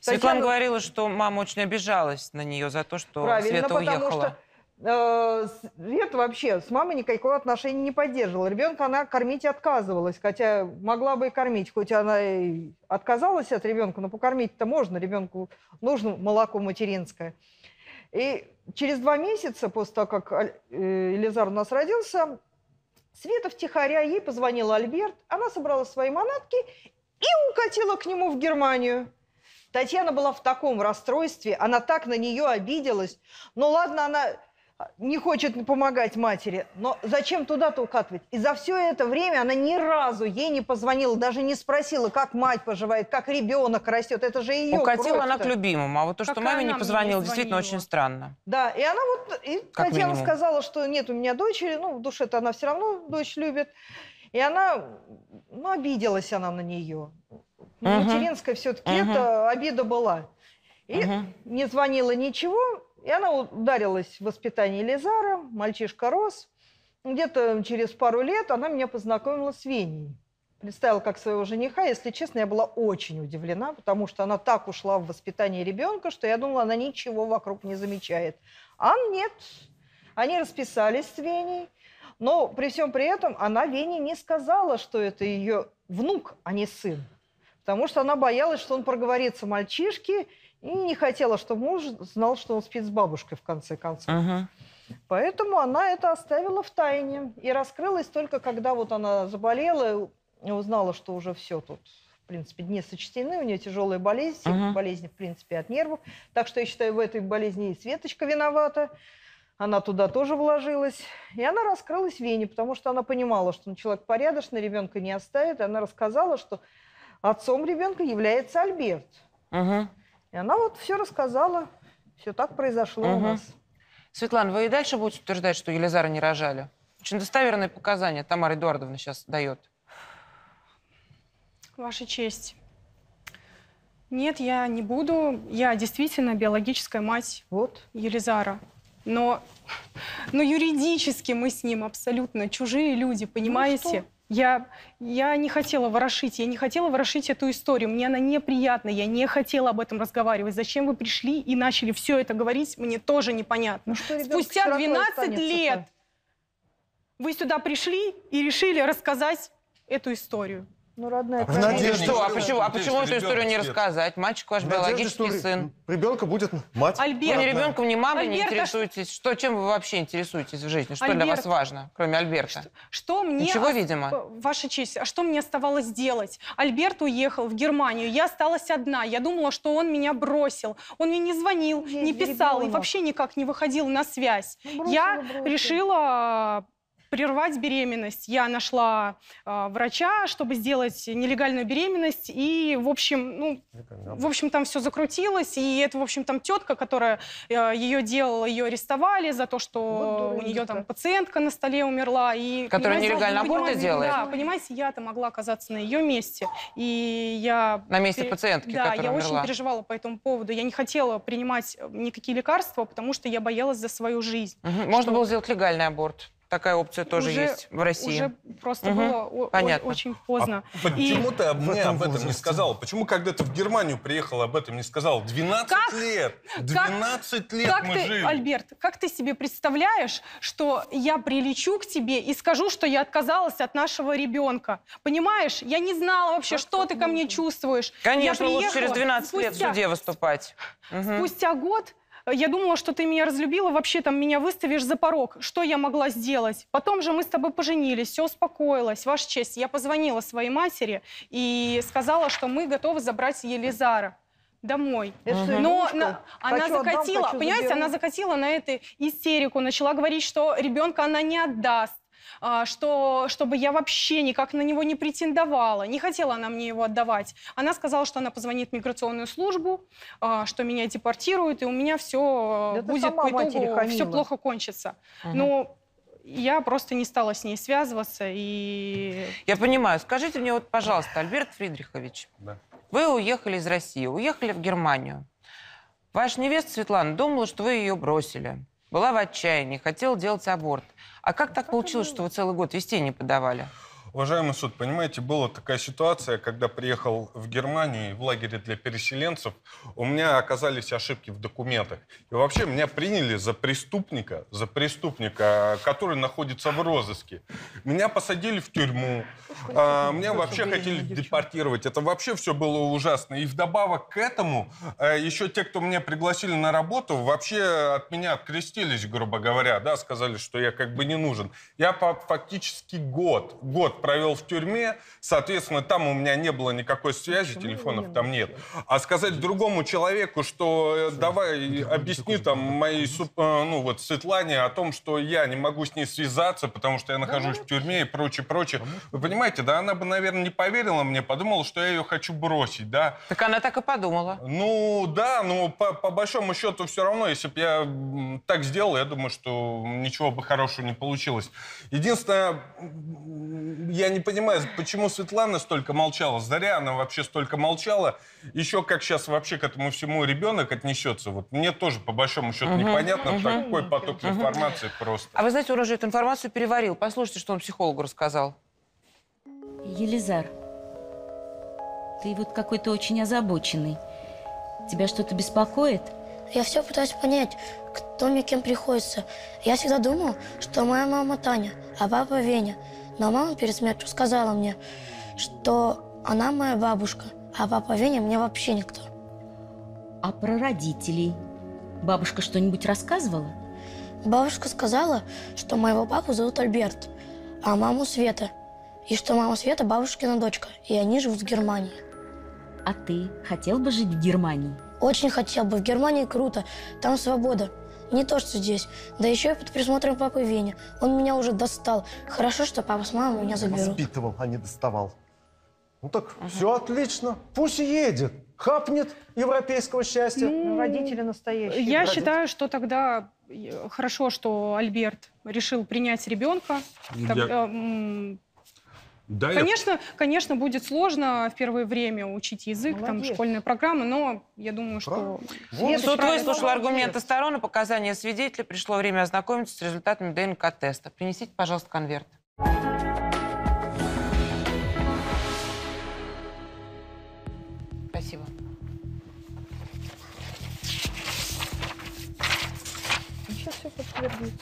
Светлана Татьяна... говорила, что мама очень обижалась на нее за то, что Правильно, Света потому Что... Э, Свет вообще с мамой никакого отношения не поддерживала. Ребенка она кормить отказывалась, хотя могла бы и кормить, хоть она и отказалась от ребенка, но покормить-то можно, ребенку нужно молоко материнское. И через два месяца после того, как э, Элизар у нас родился, Света втихаря, ей позвонила Альберт, она собрала свои манатки и укатила к нему в Германию. Татьяна была в таком расстройстве, она так на нее обиделась. Ну ладно, она не хочет помогать матери, но зачем туда-то укатывать? И за все это время она ни разу ей не позвонила, даже не спросила, как мать поживает, как ребенок растет. Это же ее Укатила кровь-то. она к любимому, а вот то, что Какая маме не позвонила, действительно очень странно. Да, и она вот, и Татьяна минимум. сказала, что нет у меня дочери, ну в душе-то она все равно дочь любит. И она, ну, обиделась она на нее. Но угу. материнская все-таки угу. это обида была. И угу. не звонила ничего, и она ударилась в воспитание Лизара, мальчишка рос. Где-то через пару лет она меня познакомила с Веней. Представила как своего жениха. Если честно, я была очень удивлена, потому что она так ушла в воспитание ребенка, что я думала, она ничего вокруг не замечает. А нет, они расписались с Веней. Но при всем при этом она Вене не сказала, что это ее внук, а не сын потому что она боялась, что он проговорится мальчишке, и не хотела, чтобы муж знал, что он спит с бабушкой, в конце концов. Ага. Поэтому она это оставила в тайне. И раскрылась только, когда вот она заболела и узнала, что уже все тут, в принципе, дни сочтены. У нее тяжелая болезнь, ага. болезнь, в принципе, от нервов. Так что я считаю, в этой болезни и Светочка виновата. Она туда тоже вложилась. И она раскрылась Вене, потому что она понимала, что человек порядочный, ребенка не оставит. И она рассказала, что отцом ребенка является Альберт. Угу. И она вот все рассказала, все так произошло угу. у нас. Светлана, вы и дальше будете утверждать, что Елизара не рожали? Очень достоверные показания Тамара Эдуардовна сейчас дает. Ваша честь. Нет, я не буду. Я действительно биологическая мать вот. Елизара. Но, но ну, юридически мы с ним абсолютно чужие люди, ну понимаете? Ну, что? Я, я не хотела ворошить, я не хотела ворошить эту историю. Мне она неприятна, я не хотела об этом разговаривать. Зачем вы пришли и начали все это говорить, мне тоже непонятно. Ну, что Спустя 12 лет то? вы сюда пришли и решили рассказать эту историю. Ну, родная а В надежде, что, а почему, а почему эту историю не рассказать? Мальчик ваш биологический сын. Ребенка будет мать. Альберт. Вы ну, не ребенком, ни мамой не Альберта. интересуетесь. Что, чем вы вообще интересуетесь в жизни? Что Альберт. для вас важно, кроме Альберта? Что, что мне... Ничего, видимо. Ваша честь, а что мне оставалось делать? Альберт уехал в Германию, я осталась одна. Я думала, что он меня бросил. Он мне не звонил, Есть не писал ребенок. и вообще никак не выходил на связь. Ну, бросила, я бросила. решила прервать беременность. Я нашла э, врача, чтобы сделать нелегальную беременность. И, в общем, ну, в общем, там все закрутилось. И это, в общем, там тетка, которая э, ее делала, ее арестовали за то, что вот, у нее там пациентка на столе умерла. И, которая нелегально аборты делает. Да, понимаете, я-то могла оказаться на ее месте. И я... На месте пере... пациентки, Да, я умерла. очень переживала по этому поводу. Я не хотела принимать э, никакие лекарства, потому что я боялась за свою жизнь. Угу. Что... Можно было сделать легальный аборт. Такая опция тоже уже, есть в России. Уже просто угу. было Понятно. очень поздно. А почему ты об мне об этом не сказал? Почему, когда ты в Германию приехал, об этом не сказал? 12 как? лет! 12 как? лет как мы ты, жили! Альберт, как ты себе представляешь, что я прилечу к тебе и скажу, что я отказалась от нашего ребенка? Понимаешь? Я не знала вообще, как что ты ко мне чувствуешь. Конечно, я приехала, лучше через 12 спустя, лет в суде выступать. Угу. Спустя год я думала, что ты меня разлюбила, вообще там меня выставишь за порог. Что я могла сделать? Потом же мы с тобой поженились, все успокоилось. Ваша честь, я позвонила своей матери и сказала, что мы готовы забрать Елизара домой. Угу. Но на, она хочу закатила, отдам, понимаете, заберу. она закатила на это истерику, начала говорить, что ребенка она не отдаст а, что, чтобы я вообще никак на него не претендовала. Не хотела она мне его отдавать. Она сказала, что она позвонит в миграционную службу, а, что меня депортируют, и у меня все да будет по итогу, все плохо кончится. Угу. Ну, Но я просто не стала с ней связываться. И... Я понимаю. Скажите мне, вот, пожалуйста, Альберт Фридрихович, да. вы уехали из России, уехали в Германию. Ваша невеста Светлана думала, что вы ее бросили. Была в отчаянии, хотела делать аборт. А как так получилось, что вы целый год вести не подавали? Уважаемый суд, понимаете, была такая ситуация, когда приехал в Германию в лагере для переселенцев, у меня оказались ошибки в документах. И вообще меня приняли за преступника, за преступника, который находится в розыске. Меня посадили в тюрьму, а, меня вообще хотели депортировать. Это вообще все было ужасно. И вдобавок к этому э, еще те, кто меня пригласили на работу, вообще от меня открестились, грубо говоря, да, сказали, что я как бы не нужен. Я фактически год, год провел в тюрьме, соответственно, там у меня не было никакой связи, Почему телефонов там нет. А сказать другому человеку, что э, давай объясни там моей, э, ну вот, Светлане о том, что я не могу с ней связаться, потому что я нахожусь в тюрьме и прочее, прочее. Вы понимаете, да, она бы, наверное, не поверила мне, подумала, что я ее хочу бросить, да. Так она так и подумала. Ну, да, но по, по большому счету все равно, если бы я так сделал, я думаю, что ничего бы хорошего не получилось. Единственное, я не понимаю, почему Светлана столько молчала, Заря она вообще столько молчала. Еще как сейчас вообще к этому всему ребенок отнесется. Вот мне тоже, по большому счету, угу, непонятно, угу, такой поток угу. информации просто. А вы знаете, он уже эту информацию переварил. Послушайте, что он психологу рассказал. Елизар, ты вот какой-то очень озабоченный. Тебя что-то беспокоит? Я все пытаюсь понять, кто мне кем приходится. Я всегда думал, что моя мама Таня, а папа Веня – но мама перед смертью сказала мне, что она моя бабушка, а папа Веня мне вообще никто. А про родителей? Бабушка что-нибудь рассказывала? Бабушка сказала, что моего папу зовут Альберт, а маму Света. И что мама Света бабушкина дочка, и они живут в Германии. А ты хотел бы жить в Германии? Очень хотел бы. В Германии круто. Там свобода. Не то, что здесь. Да еще и под присмотром папы Вени. Он меня уже достал. Хорошо, что папа с мамой меня заберут. Воспитывал, а не доставал. Ну так ага. все отлично. Пусть едет. Хапнет европейского счастья. Ну, м-м. родители настоящие. Я родители. считаю, что тогда э, хорошо, что Альберт решил принять ребенка. Я... Так, э, да, конечно, я... конечно, будет сложно в первое время учить язык, Молодец. там школьная программа, но я думаю, что... Вот. Суд выслушал аргументы стороны, показания свидетеля. Пришло время ознакомиться с результатами ДНК-теста. Принесите, пожалуйста, конверт. подтвердить.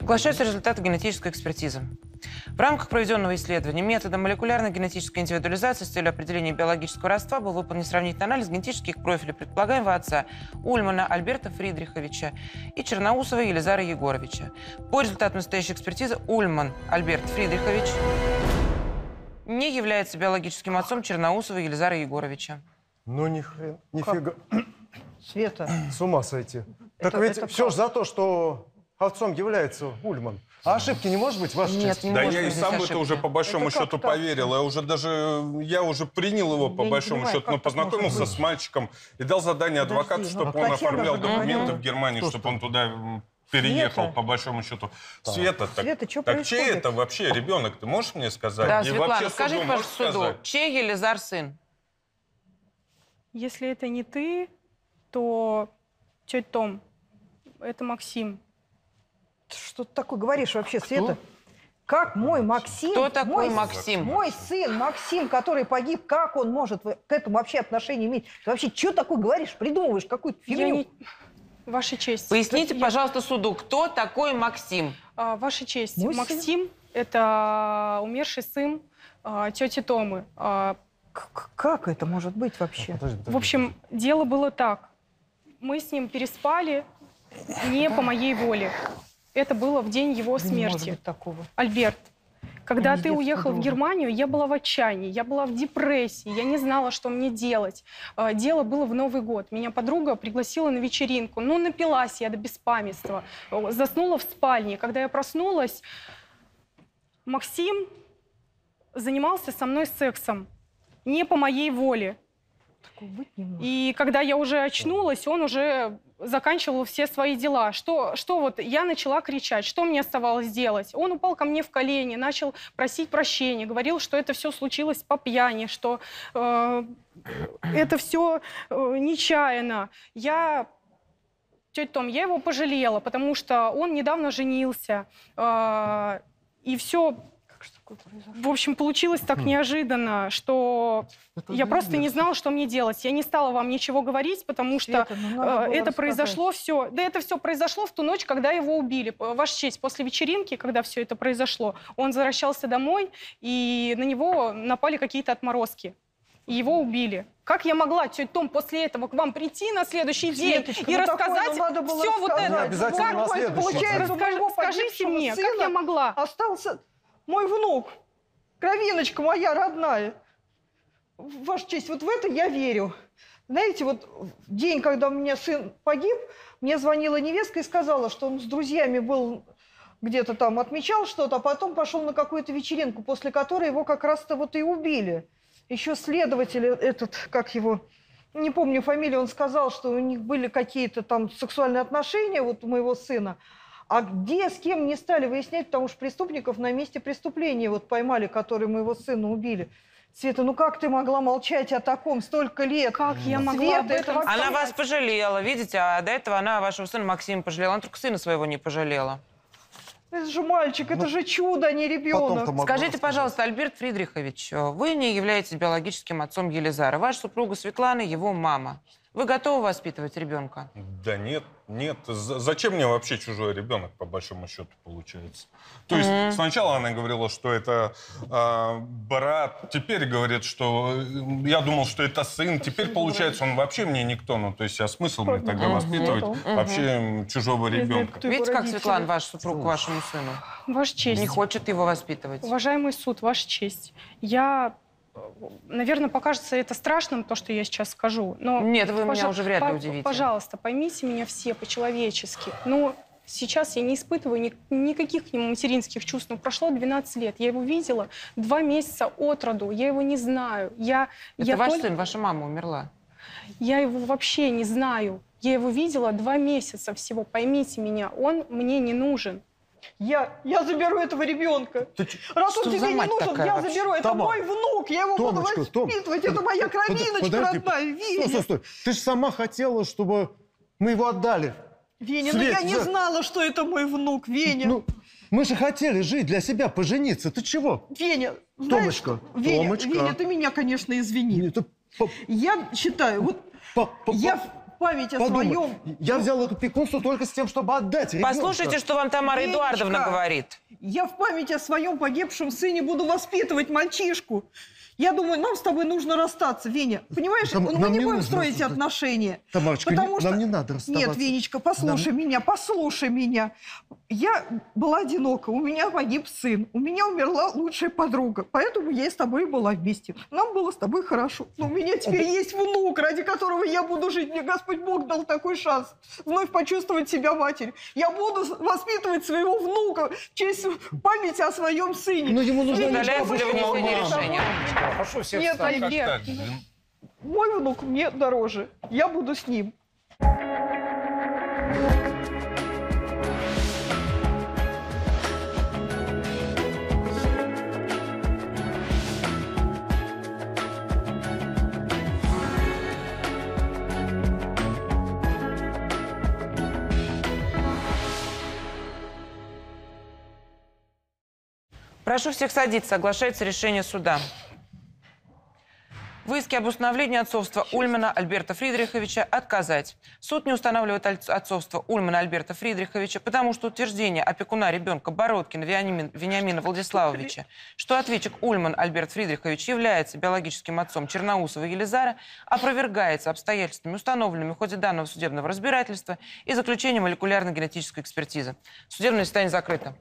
Оглашаются результаты генетической экспертизы. В рамках проведенного исследования методом молекулярной генетической индивидуализации с целью определения биологического родства был выполнен сравнительный анализ генетических профилей предполагаемого отца Ульмана Альберта Фридриховича и Черноусова Елизара Егоровича. По результатам настоящей экспертизы Ульман Альберт Фридрихович не является биологическим отцом Черноусова Елизара Егоровича. Ну, ни хрен, нифига. Света. С ума сойти. Так ведь это все как? за то, что овцом является Ульман. А ошибки не может быть, ваша Нет, честь? не Да я и сам в это уже по большому Это как счету так? поверил. Я уже даже, я уже принял его по Я большому понимаю, счету, но познакомился с мальчиком и дал задание адвокату, Подожди, ну, чтобы а он оформлял документы в Германии, чтобы он туда м, переехал, Света? по большому счету. Света, так, Света, чё так чей это вообще ребенок, ты можешь мне сказать? Да, И Светлана, вообще скажите, пожалуйста, суду, чей Елизар сын? Если это не ты, то тетя Том, это Максим что ты такое говоришь вообще, Света? Что? Как мой Максим, Кто такой мой, Максим? мой сын Максим, который погиб, как он может к этому вообще отношение иметь? Ты вообще что такое говоришь, придумываешь какую-то фигню? Я не... Ваша честь. Поясните, я... пожалуйста, суду, кто такой Максим? А, ваша честь, мой Максим сын? это а, умерший сын а, тети Томы. А... Как это может быть вообще? Подожди, подожди, В общем, дело было так. Мы с ним переспали не по моей воле. Это было в день его смерти. Не может быть такого. Альберт, когда ты уехал друга. в Германию, я была в отчаянии, я была в депрессии, я не знала, что мне делать. А, дело было в Новый год. Меня подруга пригласила на вечеринку. Ну, напилась я до беспамятства. Заснула в спальне. Когда я проснулась, Максим занимался со мной сексом. Не по моей воле. И когда я уже очнулась, он уже Заканчивала все свои дела. Что, что вот я начала кричать, что мне оставалось делать? Он упал ко мне в колени, начал просить прощения, говорил, что это все случилось по пьяни, что э, это все э, нечаянно. Я тетя Том, я его пожалела, потому что он недавно женился. Э, и все в общем, получилось так хм. неожиданно, что это я просто не знала, что мне делать. Я не стала вам ничего говорить, потому что Света, ну, э, это произошло все. Да, это все произошло в ту ночь, когда его убили. Ваша честь, после вечеринки, когда все это произошло, он возвращался домой, и на него напали какие-то отморозки. И его убили. Как я могла, тетя Том, после этого к вам прийти на следующий Светочка, день и ну рассказать такое, ну, все рассказать. вот это? Обязательно как, на получается, Расскаж, скажите мне, сына как я могла? Остался мой внук, кровиночка моя родная. Ваша честь, вот в это я верю. Знаете, вот в день, когда у меня сын погиб, мне звонила невестка и сказала, что он с друзьями был где-то там, отмечал что-то, а потом пошел на какую-то вечеринку, после которой его как раз-то вот и убили. Еще следователь этот, как его, не помню фамилию, он сказал, что у них были какие-то там сексуальные отношения вот у моего сына, а где, с кем не стали выяснять, потому что преступников на месте преступления вот поймали, которые моего сына убили. Света, ну как ты могла молчать о таком столько лет? Как я могла Света, об этом Она вас пожалела, видите, а до этого она вашего сына Максима пожалела, она только сына своего не пожалела. Это же мальчик, это ну, же чудо, а не ребенок. Скажите, пожалуйста, Альберт Фридрихович, вы не являетесь биологическим отцом Елизара. Ваша супруга Светлана, его мама. Вы готовы воспитывать ребенка? Да нет, нет, зачем мне вообще чужой ребенок, по большому счету, получается? То есть mm-hmm. сначала она говорила, что это э, брат, теперь говорит, что э, я думал, что это сын, теперь получается он вообще мне никто, ну то есть я смысл мне тогда воспитывать mm-hmm. вообще чужого ребенка? Видите, как Светлана, ваш супруг, вашему сыну? Ваша честь. Не хочет его воспитывать. Уважаемый суд, ваша честь, я наверное, покажется это страшным, то, что я сейчас скажу. Но, Нет, вы меня уже вряд ли удивите. Пожалуйста, поймите меня все по-человечески. Ну, сейчас я не испытываю ни, никаких к нему материнских чувств. Но прошло 12 лет. Я его видела два месяца от роду. Я его не знаю. Я, Это я ваш только... сын, ваша мама умерла. Я его вообще не знаю. Я его видела два месяца всего. Поймите меня, он мне не нужен. Я, я заберу этого ребенка. Ты, Раз он тебе не нужен, такая, я заберу. Это Тома, мой внук, я его Томочка, буду воспитывать. Том, это моя кровиночка подожди, родная, Веня. Стой, стой, стой. Ты же сама хотела, чтобы мы его отдали. Веня, ну Свет, ну я не за... знала, что это мой внук, Веня. Ну, мы же хотели жить для себя, пожениться. Ты чего? Веня, знаешь, Веня, Томочка. Веня, ты меня, конечно, извини. Нет, это... Я считаю, вот... По -по -по... Я память о Подумай, своем... Я взял эту пекунсу только с тем, чтобы отдать ребенка. Послушайте, что вам Тамара Ленечка, Эдуардовна говорит. Я в память о своем погибшем сыне буду воспитывать мальчишку. Я думаю, нам с тобой нужно расстаться, Веня. Понимаешь, Там, ну, мы не, не будем строить расстаться. отношения. Тамарочка, потому не, что... нам не надо расставаться. Нет, Венечка, послушай нам... меня, послушай меня. Я была одинока, у меня погиб сын, у меня умерла лучшая подруга, поэтому я с тобой была вместе. Нам было с тобой хорошо. Но у меня теперь есть внук, ради которого я буду жить. Мне Господь Бог дал такой шанс вновь почувствовать себя матерью. Я буду воспитывать своего внука честь памяти о своем сыне. Но ему нужно... Удаляется для внесения решения. Прошу всех все Нет, встали? Олег, мой внук мне дороже. Я буду с ним. Прошу всех садиться. Соглашается решение суда. В иске об установлении отцовства Ульмана Альберта Фридриховича отказать. Суд не устанавливает отцовство Ульмана Альберта Фридриховича, потому что утверждение опекуна ребенка Бородкина Вениамин Вениамина Владиславовича, что ответчик Ульман Альберт Фридрихович является биологическим отцом Черноусова Елизара, опровергается обстоятельствами, установленными в ходе данного судебного разбирательства и заключением молекулярно-генетической экспертизы. Судебное заседание закрыто.